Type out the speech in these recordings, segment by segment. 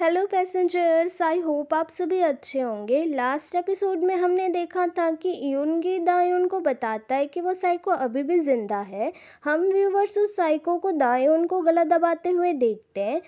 hello passengers I hope आप सभी अच्छे होंगे लास्ट एपिसोड में हमने देखा था कि यूनगी दायून को बताता है कि वो साइको अभी भी ज़िंदा है हम व्यूवर्स उस साइको को दायून को गला दबाते हुए देखते हैं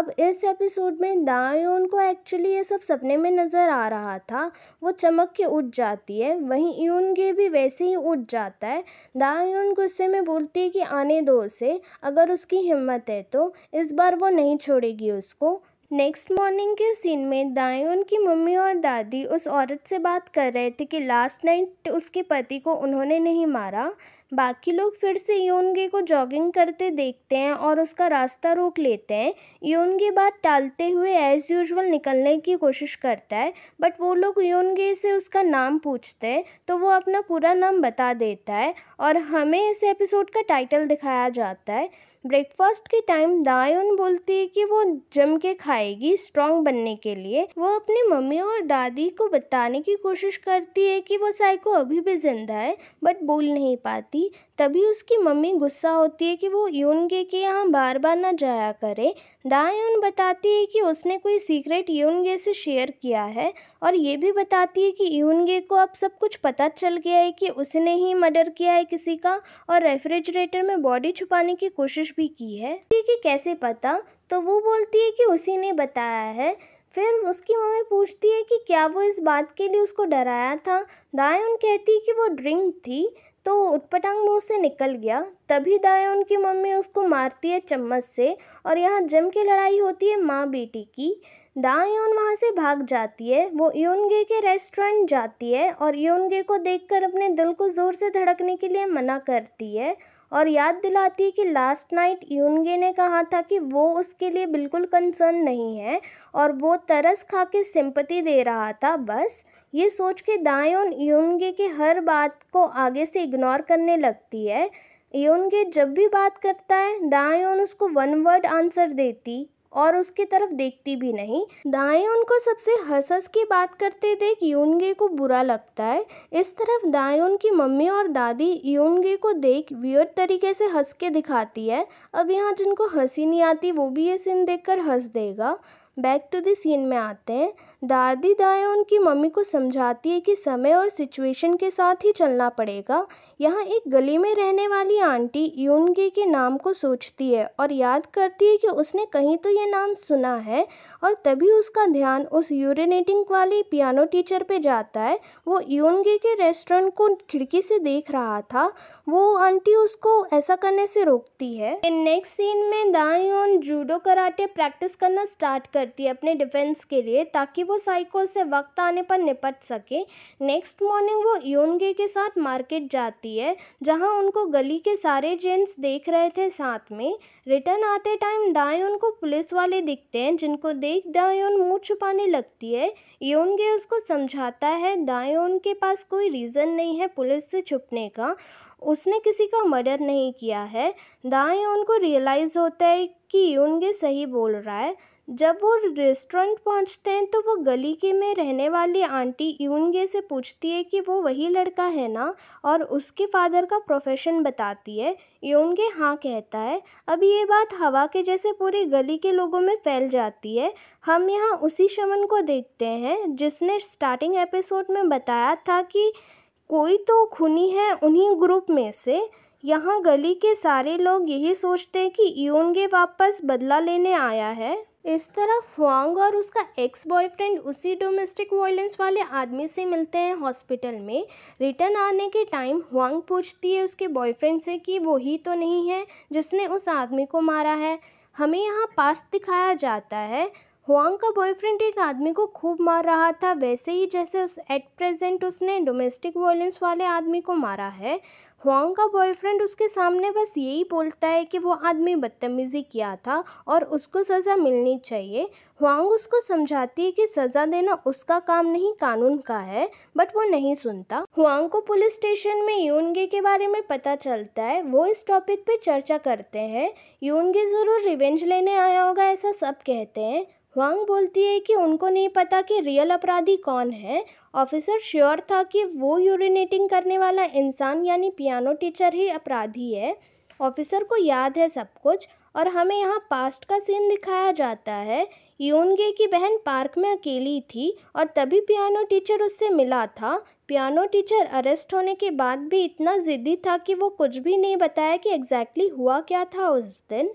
अब इस एपिसोड में दायुन को एक्चुअली ये सब सपने में नज़र आ रहा था वो चमक के उठ जाती है वहीं यून गे भी वैसे ही उठ जाता है दायुन गुस्से में बोलती है कि आने दो उसे अगर उसकी हिम्मत है तो इस बार वो नहीं छोड़ेगी उसको नेक्स्ट मॉर्निंग के सीन में दायोन उनकी मम्मी और दादी उस औरत से बात कर रहे थे कि लास्ट नाइट उसके पति को उन्होंने नहीं मारा बाकी लोग फिर से योनगे को जॉगिंग करते देखते हैं और उसका रास्ता रोक लेते हैं योनगे बात टालते हुए एज़ यूजल निकलने की कोशिश करता है बट वो लोग योनगे से उसका नाम पूछते हैं तो वो अपना पूरा नाम बता देता है और हमें इस एपिसोड का टाइटल दिखाया जाता है ब्रेकफास्ट के टाइम दायन बोलती है कि वो जम के खाएगी स्ट्रांग बनने के लिए वो अपनी मम्मी और दादी को बताने की कोशिश करती है कि वो साइको अभी भी जिंदा है बट बोल नहीं पाती थी तभी उसकी मम्मी गुस्सा होती है कि वो यूनगे के यहाँ बार बार ना जाया करे दायून बताती है कि उसने कोई सीक्रेट यूनगे से शेयर किया है और ये भी बताती है कि यूनगे को अब सब कुछ पता चल गया है कि उसने ही मर्डर किया है किसी का और रेफ्रिजरेटर में बॉडी छुपाने की कोशिश भी की है कि कैसे पता तो वो बोलती है कि उसी ने बताया है फिर उसकी मम्मी पूछती है कि क्या वो इस बात के लिए उसको डराया था दायन कहती है कि वो ड्रिंक थी तो उटपटांग मुंह से निकल गया तभी दाए की मम्मी उसको मारती है चम्मच से और यहाँ जम के लड़ाई होती है माँ बेटी की दायोन वहाँ से भाग जाती है वो योनगे के रेस्टोरेंट जाती है और योनगे को देखकर अपने दिल को ज़ोर से धड़कने के लिए मना करती है और याद दिलाती है कि लास्ट नाइट यूनगे ने कहा था कि वो उसके लिए बिल्कुल कंसर्न नहीं है और वो तरस खा के सिंपति दे रहा था बस ये सोच के दायोन यूनगे के हर बात को आगे से इग्नोर करने लगती है यूनगे जब भी बात करता है दायोन उसको वन वर्ड आंसर देती और उसकी तरफ देखती भी नहीं दाएं उनको सबसे हंस हंस के बात करते देख यूनगे को बुरा लगता है इस तरफ दाएं उनकी मम्मी और दादी यूनगे को देख वियर्ड तरीके से हंस के दिखाती है अब यहाँ जिनको हंसी नहीं आती वो भी ये सीन देखकर हंस देगा बैक टू द सीन में आते हैं दादी दाएँ उनकी मम्मी को समझाती है कि समय और सिचुएशन के साथ ही चलना पड़ेगा यहाँ एक गली में रहने वाली आंटी यूनगे के नाम को सोचती है और याद करती है कि उसने कहीं तो ये नाम सुना है और तभी उसका ध्यान उस यूरिनेटिंग वाले पियानो टीचर पे जाता है वो यूनगे के रेस्टोरेंट को खिड़की से देख रहा था वो आंटी उसको ऐसा करने से रोकती है नेक्स्ट सीन में दायून जूडो कराटे प्रैक्टिस करना स्टार्ट करती है अपने डिफेंस के लिए ताकि वो साइको से वक्त आने पर निपट सके नेक्स्ट मॉर्निंग वो योनगे के साथ मार्केट जाती है जहाँ उनको गली के सारे जेंट्स देख रहे थे साथ में रिटर्न आते टाइम दायोन को पुलिस वाले दिखते हैं जिनको देख दायोन मुँह छुपाने लगती है योनगे उसको समझाता है दायोन के पास कोई रीज़न नहीं है पुलिस से छुपने का उसने किसी का मर्डर नहीं किया है दाएँ उनको रियलाइज़ होता है कि उनके सही बोल रहा है जब वो रेस्टोरेंट पहुंचते हैं तो वो गली के में रहने वाली आंटी यूनगे से पूछती है कि वो वही लड़का है ना और उसके फादर का प्रोफेशन बताती है यूनगे हाँ कहता है अब ये बात हवा के जैसे पूरी गली के लोगों में फैल जाती है हम यहाँ उसी शमन को देखते हैं जिसने स्टार्टिंग एपिसोड में बताया था कि कोई तो खूनी है उन्हीं ग्रुप में से यहाँ गली के सारे लोग यही सोचते हैं कि यूनगे वापस बदला लेने आया है इस तरह फ्वांग और उसका एक्स बॉयफ्रेंड उसी डोमेस्टिक वायलेंस वाले आदमी से मिलते हैं हॉस्पिटल में रिटर्न आने के टाइम हुआंग पूछती है उसके बॉयफ्रेंड से कि वो ही तो नहीं है जिसने उस आदमी को मारा है हमें यहाँ पास्ट दिखाया जाता है हुआंग का बॉयफ्रेंड एक आदमी को खूब मार रहा था वैसे ही जैसे उस एट प्रेजेंट उसने डोमेस्टिक वायलेंस वाले आदमी को मारा है हुआंग का बॉयफ्रेंड उसके सामने बस यही बोलता है कि वो आदमी बदतमीज़ी किया था और उसको सज़ा मिलनी चाहिए हुआंग उसको समझाती है कि सज़ा देना उसका काम नहीं कानून का है बट वो नहीं सुनता हुआंग को पुलिस स्टेशन में यूनगे के बारे में पता चलता है वो इस टॉपिक पे चर्चा करते हैं यूनगे ज़रूर रिवेंज लेने आया होगा ऐसा सब कहते हैं हुआंग बोलती है कि उनको नहीं पता कि रियल अपराधी कौन है ऑफिसर श्योर था कि वो यूरिनेटिंग करने वाला इंसान यानी पियानो टीचर ही अपराधी है ऑफिसर को याद है सब कुछ और हमें यहाँ पास्ट का सीन दिखाया जाता है यूनगे की बहन पार्क में अकेली थी और तभी पियानो टीचर उससे मिला था पियानो टीचर अरेस्ट होने के बाद भी इतना ज़िद्दी था कि वो कुछ भी नहीं बताया कि एग्जैक्टली exactly हुआ क्या था उस दिन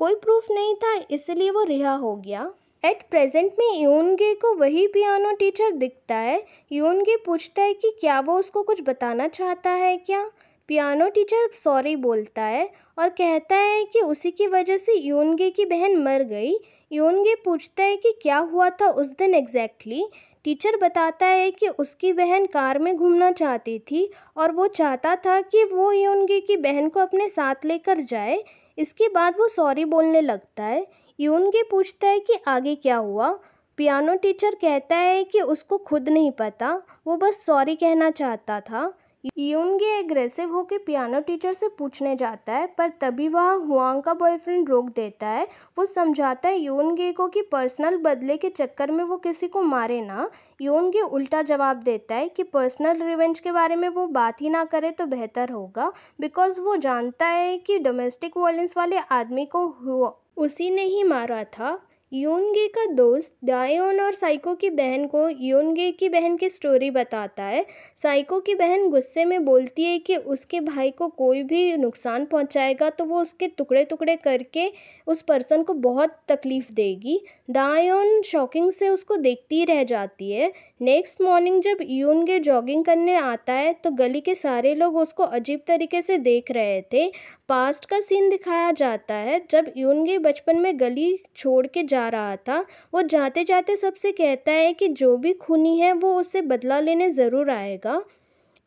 कोई प्रूफ नहीं था इसलिए वो रिहा हो गया एट प्रेजेंट में यूनगे को वही पियानो टीचर दिखता है यूनगे पूछता है कि क्या वो उसको कुछ बताना चाहता है क्या पियानो टीचर सॉरी बोलता है और कहता है कि उसी की वजह से यूनगे की बहन मर गई यूनगे पूछता है कि क्या हुआ था उस दिन एग्जैक्टली टीचर बताता है कि उसकी बहन कार में घूमना चाहती थी और वो चाहता था कि वो यूनगे की बहन को अपने साथ लेकर जाए इसके बाद वो सॉरी बोलने लगता है यूनगे पूछता है कि आगे क्या हुआ पियानो टीचर कहता है कि उसको खुद नहीं पता वो बस सॉरी कहना चाहता था यूनगे एग्रेसिव होकर पियानो टीचर से पूछने जाता है पर तभी वह हुआंग का बॉयफ्रेंड रोक देता है वो समझाता है यूनगे को कि पर्सनल बदले के चक्कर में वो किसी को मारे ना यूनगे उल्टा जवाब देता है कि पर्सनल रिवेंज के बारे में वो बात ही ना करे तो बेहतर होगा बिकॉज वो जानता है कि डोमेस्टिक वायलेंस वाले आदमी को हुआ उसी ने ही मारा था योनगे का दोस्त डायोन और साइको की बहन को योनगे की बहन की स्टोरी बताता है साइको की बहन गुस्से में बोलती है कि उसके भाई को कोई भी नुकसान पहुंचाएगा तो वो उसके टुकड़े टुकड़े करके उस पर्सन को बहुत तकलीफ़ देगी डायोन शॉकिंग से उसको देखती रह जाती है नेक्स्ट मॉर्निंग जब योनगे जॉगिंग करने आता है तो गली के सारे लोग उसको अजीब तरीके से देख रहे थे पास्ट का सीन दिखाया जाता है जब योनगे बचपन में गली छोड़ के जा जा रहा था वो जाते जाते सबसे कहता है कि जो भी खूनी है वो उससे बदला लेने ज़रूर आएगा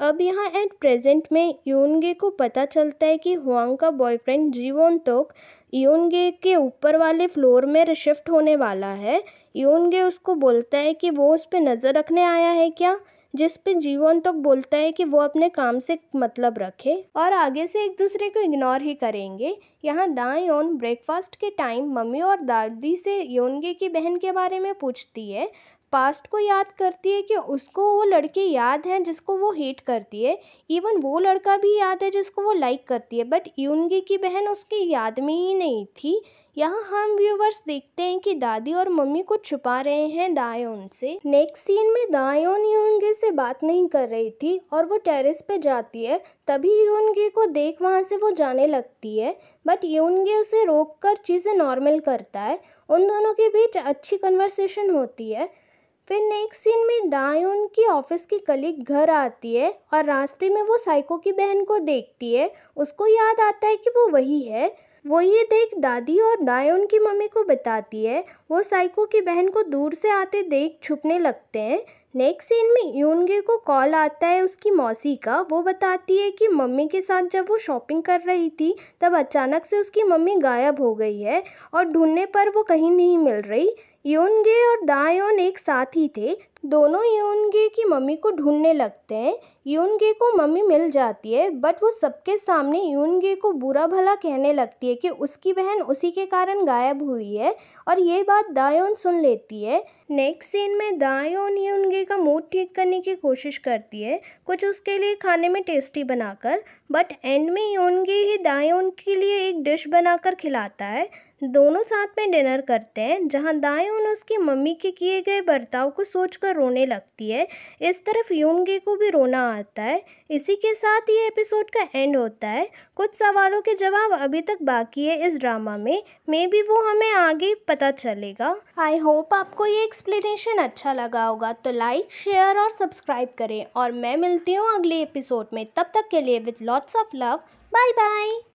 अब यहाँ एट प्रेजेंट में यूनगे को पता चलता है कि हुआंग का बॉयफ्रेंड जीवोन तोक योनगे के ऊपर वाले फ्लोर में शिफ्ट होने वाला है यूनगे उसको बोलता है कि वो उस पर नज़र रखने आया है क्या जिस पे जीवन तक तो बोलता है कि वो अपने काम से मतलब रखे और आगे से एक दूसरे को इग्नोर ही करेंगे यहाँ दाई ओन ब्रेकफास्ट के टाइम मम्मी और दादी से योनगे की बहन के बारे में पूछती है पास्ट को याद करती है कि उसको वो लड़के याद हैं जिसको वो हेट करती है इवन वो लड़का भी याद है जिसको वो लाइक करती है बट यूनगी की बहन उसके याद में ही नहीं थी यहाँ हम व्यूवर्स देखते हैं कि दादी और मम्मी को छुपा रहे हैं दायोन से नेक्स्ट सीन में दायोन यूनगे से बात नहीं कर रही थी और वो टेरेस पे जाती है तभी यूनगे को देख वहाँ से वो जाने लगती है बट यूनगे उसे रोक कर चीज़ें नॉर्मल करता है उन दोनों के बीच अच्छी कन्वर्सेशन होती है फिर नेक्स्ट सीन में दाई उनकी ऑफिस की कलीग घर आती है और रास्ते में वो साइको की बहन को देखती है उसको याद आता है कि वो वही है वो ये देख दादी और दाई उनकी मम्मी को बताती है वो साइको की बहन को दूर से आते देख छुपने लगते हैं नेक्स्ट सीन में यूनगे को कॉल आता है उसकी मौसी का वो बताती है कि मम्मी के साथ जब वो शॉपिंग कर रही थी तब अचानक से उसकी मम्मी गायब हो गई है और ढूंढने पर वो कहीं नहीं मिल रही योनगे और दायोन एक साथी थे दोनों यूनगे की मम्मी को ढूंढने लगते हैं यूनगे को मम्मी मिल जाती है बट वो सबके सामने यूनगे को बुरा भला कहने लगती है कि उसकी बहन उसी के कारण गायब हुई है और ये बात दायोन सुन लेती है नेक्स्ट सीन में दायोन यूनगे का मूड ठीक करने की कोशिश करती है कुछ उसके लिए खाने में टेस्टी बनाकर बट एंड में यूनगे ही दायोन के लिए एक डिश बनाकर खिलाता है दोनों साथ में डिनर करते हैं जहाँ दायोन उसकी मम्मी के किए गए बर्ताव को सोचकर होकर रोने लगती है इस तरफ यूनगे को भी रोना आता है इसी के साथ ये एपिसोड का एंड होता है कुछ सवालों के जवाब अभी तक बाकी है इस ड्रामा में मे बी वो हमें आगे पता चलेगा आई होप आपको ये एक्सप्लेनेशन अच्छा लगा होगा तो लाइक शेयर और सब्सक्राइब करें और मैं मिलती हूँ अगले एपिसोड में तब तक के लिए with lots of love bye bye